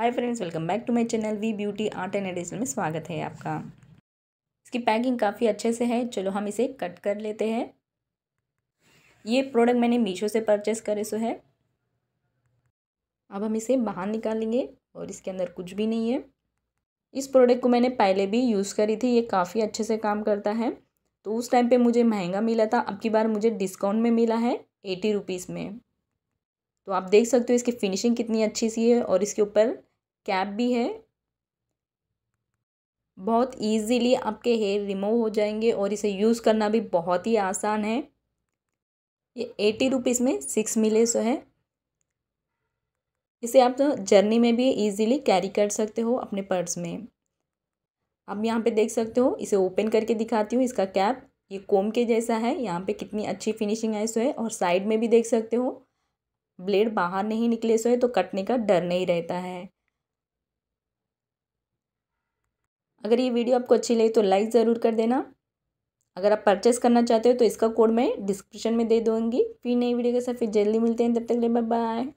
hi friends welcome back to my channel V beauty art and edition में स्वागत है आपका इसकी पैकिंग काफ़ी अच्छे से है चलो हम इसे कट कर लेते हैं ये प्रोडक्ट मैंने मीशो से परचेस करे सो है अब हम इसे बाहर निकालेंगे और इसके अंदर कुछ भी नहीं है इस प्रोडक्ट को मैंने पहले भी यूज़ करी थी ये काफ़ी अच्छे से काम करता है तो उस टाइम पे मुझे महंगा मिला था अब की बार मुझे डिस्काउंट में मिला है एटी रुपीज़ में तो आप देख सकते हो इसकी फिनिशिंग कितनी अच्छी सी है और इसके ऊपर कैप भी है बहुत इजीली आपके हेयर रिमूव हो जाएंगे और इसे यूज़ करना भी बहुत ही आसान है ये एटी रुपीज़ में सिक्स मिले सो है इसे आप तो जर्नी में भी इजीली कैरी कर सकते हो अपने पर्स में आप यहाँ पे देख सकते हो इसे ओपन करके दिखाती हूँ इसका कैप ये कोम के जैसा है यहाँ पे कितनी अच्छी फिनिशिंग है सो है और साइड में भी देख सकते हो ब्लेड बाहर नहीं निकले सो है तो कटने का डर नहीं रहता है अगर ये वीडियो आपको अच्छी लगी तो लाइक ज़रूर कर देना अगर आप परचेस करना चाहते हो तो इसका कोड मैं डिस्क्रिप्शन में दे दूँगी फिर नई वीडियो के साथ फिर जल्दी मिलते हैं तब तक ले बाय